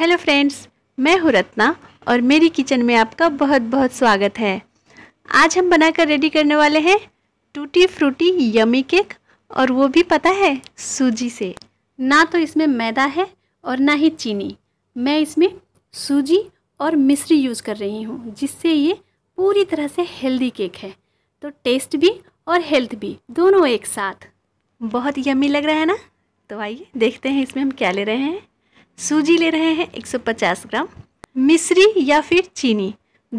hello friends मैं हूँ रत्ना और मेरी किचन में आपका बहुत बहुत स्वागत है आज हम बनाकर रेडी करने वाले हैं टूटी फ्रूटी यमी केक और वो भी पता है सूजी से ना तो इसमें मैदा है और ना ही चीनी मैं इसमें सूजी और मिश्री यूज़ कर रही हूँ जिससे ये पूरी तरह से हेल्दी केक है तो टेस्ट भी और हेल्थ भी दोनों एक साथ बहुत यमी लग रहा है ना तो आइए देखते हैं इसमें हम क्या ले रहे हैं सूजी ले रहे हैं 150 ग्राम मिश्री या फिर चीनी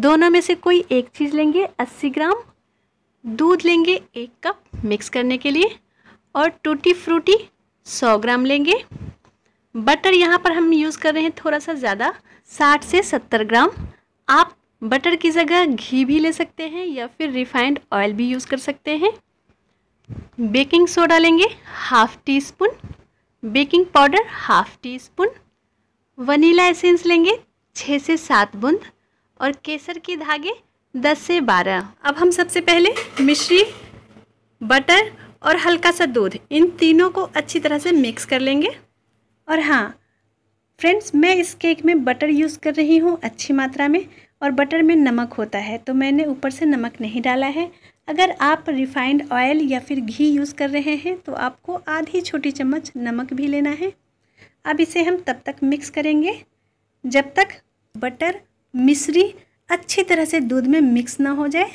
दोनों में से कोई एक चीज़ लेंगे 80 ग्राम दूध लेंगे एक कप मिक्स करने के लिए और टूटी फ्रूटी 100 ग्राम लेंगे बटर यहाँ पर हम यूज़ कर रहे हैं थोड़ा सा ज़्यादा 60 से 70 ग्राम आप बटर की जगह घी भी ले सकते हैं या फिर रिफाइंड ऑयल भी यूज़ कर सकते हैं बेकिंग सोडा लेंगे half teaspoon baking powder half teaspoon vanilla essence लेंगे छः से सात बूंद और केसर के धागे दस से बारह अब हम सबसे पहले मिश्री बटर और हल्का सा दूध इन तीनों को अच्छी तरह से मिक्स कर लेंगे और हाँ फ्रेंड्स मैं इस केक में बटर यूज़ कर रही हूँ अच्छी मात्रा में और बटर में नमक होता है तो मैंने ऊपर से नमक नहीं डाला है अगर आप रिफाइंड ऑयल या फिर घी यूज़ कर रहे हैं तो आपको आधी छोटी चम्मच नमक भी लेना है अब इसे हम तब तक मिक्स करेंगे जब तक बटर मिश्री अच्छी तरह से दूध में मिक्स ना हो जाए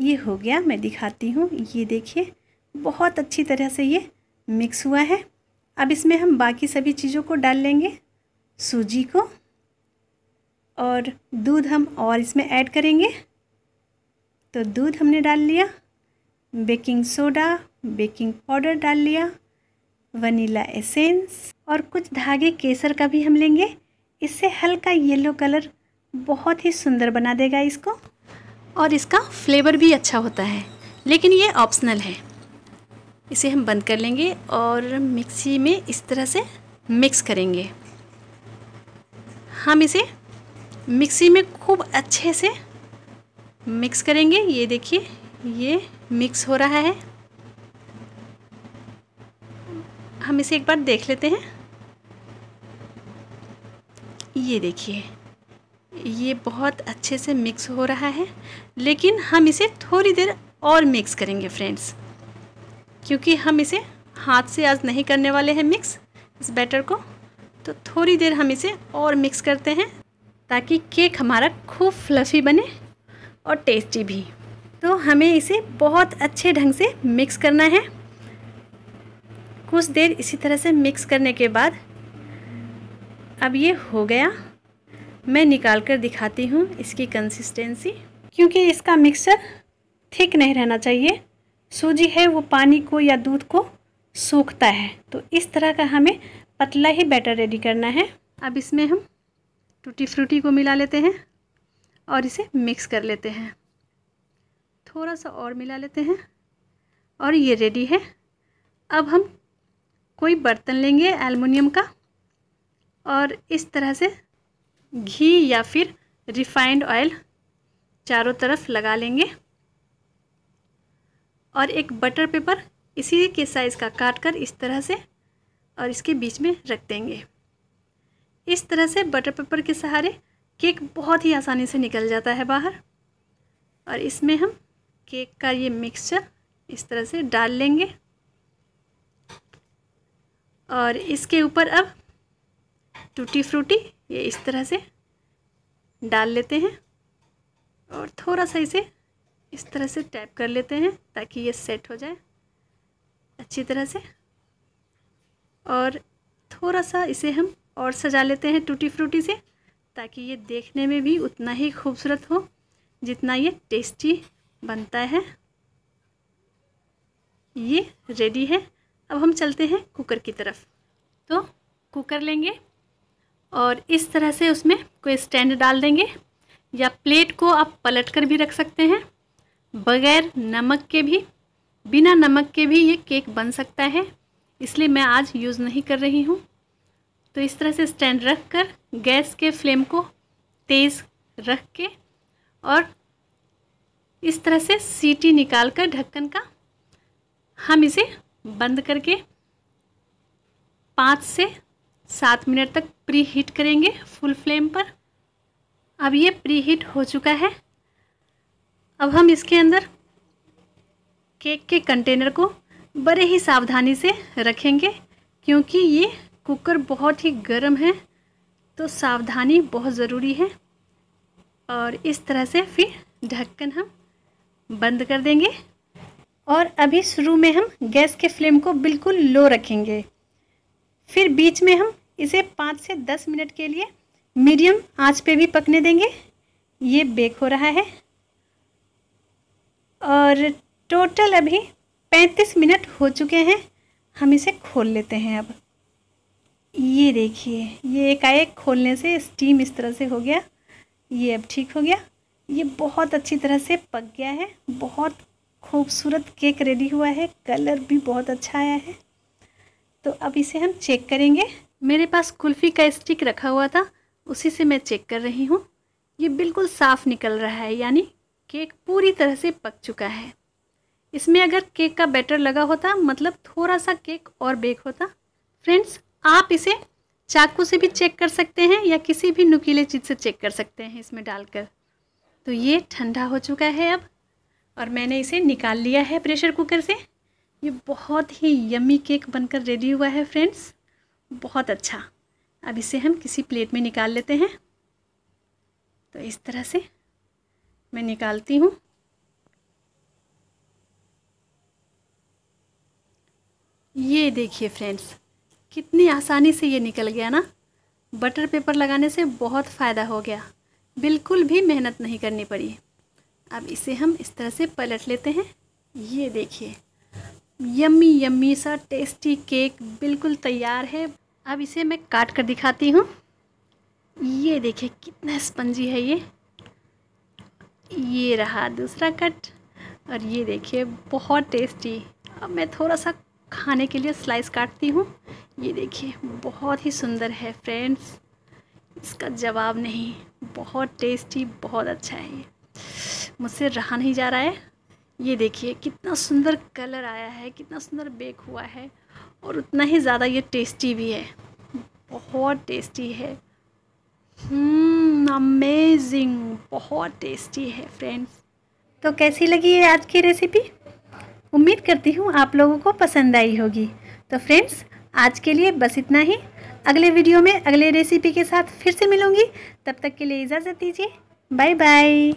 ये हो गया मैं दिखाती हूँ ये देखिए बहुत अच्छी तरह से ये मिक्स हुआ है अब इसमें हम बाकी सभी चीज़ों को डाल लेंगे सूजी को और दूध हम और इसमें ऐड करेंगे तो दूध हमने डाल लिया बेकिंग सोडा बेकिंग पाउडर डाल लिया वनीला एसेंस और कुछ धागे केसर का भी हम लेंगे इससे हल्का येलो कलर बहुत ही सुंदर बना देगा इसको और इसका फ्लेवर भी अच्छा होता है लेकिन ये ऑप्शनल है इसे हम बंद कर लेंगे और मिक्सी में इस तरह से मिक्स करेंगे हम इसे मिक्सी में खूब अच्छे से मिक्स करेंगे ये देखिए ये मिक्स हो रहा है हम इसे एक बार देख लेते हैं ये देखिए ये बहुत अच्छे से मिक्स हो रहा है लेकिन हम इसे थोड़ी देर और मिक्स करेंगे फ्रेंड्स क्योंकि हम इसे हाथ से आज नहीं करने वाले हैं मिक्स इस बैटर को तो थोड़ी देर हम इसे और मिक्स करते हैं ताकि केक हमारा खूब फ्लफ़ी बने और टेस्टी भी तो हमें इसे बहुत अच्छे ढंग से मिक्स करना है कुछ देर इसी तरह से मिक्स करने के बाद अब ये हो गया मैं निकाल कर दिखाती हूँ इसकी कंसिस्टेंसी क्योंकि इसका मिक्सर थिक नहीं रहना चाहिए सूजी है वो पानी को या दूध को सूखता है तो इस तरह का हमें पतला ही बैटर रेडी करना है अब इसमें हम टूटी फ्रूटी को मिला लेते हैं और इसे मिक्स कर लेते हैं थोड़ा सा और मिला लेते हैं और ये रेडी है अब हम कोई बर्तन लेंगे एलमिनियम का और इस तरह से घी या फिर रिफाइंड ऑयल चारों तरफ लगा लेंगे और एक बटर पेपर इसी के साइज़ का काट कर इस तरह से और इसके बीच में रख देंगे इस तरह से बटर पेपर के सहारे केक बहुत ही आसानी से निकल जाता है बाहर और इसमें हम केक का ये मिक्सचर इस तरह से डाल लेंगे और इसके ऊपर अब टूटी फ्रूटी ये इस तरह से डाल लेते हैं और थोड़ा सा इसे इस तरह से टैप कर लेते हैं ताकि ये सेट हो जाए अच्छी तरह से और थोड़ा सा इसे हम और सजा लेते हैं टूटी फ्रूटी से ताकि ये देखने में भी उतना ही खूबसूरत हो जितना ये टेस्टी बनता है ये रेडी है अब हम चलते हैं कुकर की तरफ तो कुकर लेंगे और इस तरह से उसमें कोई स्टैंड डाल देंगे या प्लेट को आप पलट कर भी रख सकते हैं बगैर नमक के भी बिना नमक के भी ये केक बन सकता है इसलिए मैं आज यूज़ नहीं कर रही हूँ तो इस तरह से स्टैंड रख कर गैस के फ्लेम को तेज़ रख के और इस तरह से सीटी निकाल कर ढक्कन का हम इसे बंद करके पाँच से सात मिनट तक प्री हीट करेंगे फुल फ्लेम पर अब ये प्री हीट हो चुका है अब हम इसके अंदर केक के कंटेनर को बड़े ही सावधानी से रखेंगे क्योंकि ये कुकर बहुत ही गर्म है तो सावधानी बहुत ज़रूरी है और इस तरह से फिर ढक्कन हम बंद कर देंगे और अभी शुरू में हम गैस के फ्लेम को बिल्कुल लो रखेंगे फिर बीच में हम इसे पाँच से दस मिनट के लिए मीडियम आंच पे भी पकने देंगे ये बेक हो रहा है और टोटल अभी पैंतीस मिनट हो चुके हैं हम इसे खोल लेते हैं अब ये देखिए ये एक आए खोलने से स्टीम इस तरह से हो गया ये अब ठीक हो गया ये बहुत अच्छी तरह से पक गया है बहुत खूबसूरत केक रेडी हुआ है कलर भी बहुत अच्छा आया है तो अब इसे हम चेक करेंगे मेरे पास कुल्फ़ी का स्टिक रखा हुआ था उसी से मैं चेक कर रही हूँ ये बिल्कुल साफ़ निकल रहा है यानी केक पूरी तरह से पक चुका है इसमें अगर केक का बैटर लगा होता मतलब थोड़ा सा केक और बेक होता फ्रेंड्स आप इसे चाकू से भी चेक कर सकते हैं या किसी भी नुकीले चीज़ से चेक कर सकते हैं इसमें डालकर तो ये ठंडा हो चुका है अब और मैंने इसे निकाल लिया है प्रेशर कुकर से ये बहुत ही यमी केक बनकर रेडी हुआ है फ्रेंड्स बहुत अच्छा अब इसे हम किसी प्लेट में निकाल लेते हैं तो इस तरह से मैं निकालती हूँ ये देखिए फ्रेंड्स कितनी आसानी से ये निकल गया ना बटर पेपर लगाने से बहुत फ़ायदा हो गया बिल्कुल भी मेहनत नहीं करनी पड़ी अब इसे हम इस तरह से पलट लेते हैं ये देखिए यम्मी यम्मी सा टेस्टी केक बिल्कुल तैयार है अब इसे मैं काट कर दिखाती हूँ ये देखिए कितना स्पंजी है ये ये रहा दूसरा कट और ये देखिए बहुत टेस्टी अब मैं थोड़ा सा खाने के लिए स्लाइस काटती हूँ ये देखिए बहुत ही सुंदर है फ्रेंड्स इसका जवाब नहीं बहुत टेस्टी बहुत अच्छा है ये मुझसे रहा नहीं जा रहा है ये देखिए कितना सुंदर कलर आया है कितना सुंदर बेक हुआ है और उतना ही ज़्यादा ये टेस्टी भी है बहुत टेस्टी है अमेजिंग हम्म, बहुत टेस्टी है फ्रेंड्स तो कैसी लगी ये आज की रेसिपी उम्मीद करती हूँ आप लोगों को पसंद आई होगी तो फ्रेंड्स आज के लिए बस इतना ही अगले वीडियो में अगले रेसिपी के साथ फिर से मिलूँगी तब तक के लिए इजाज़त दीजिए बाय बाय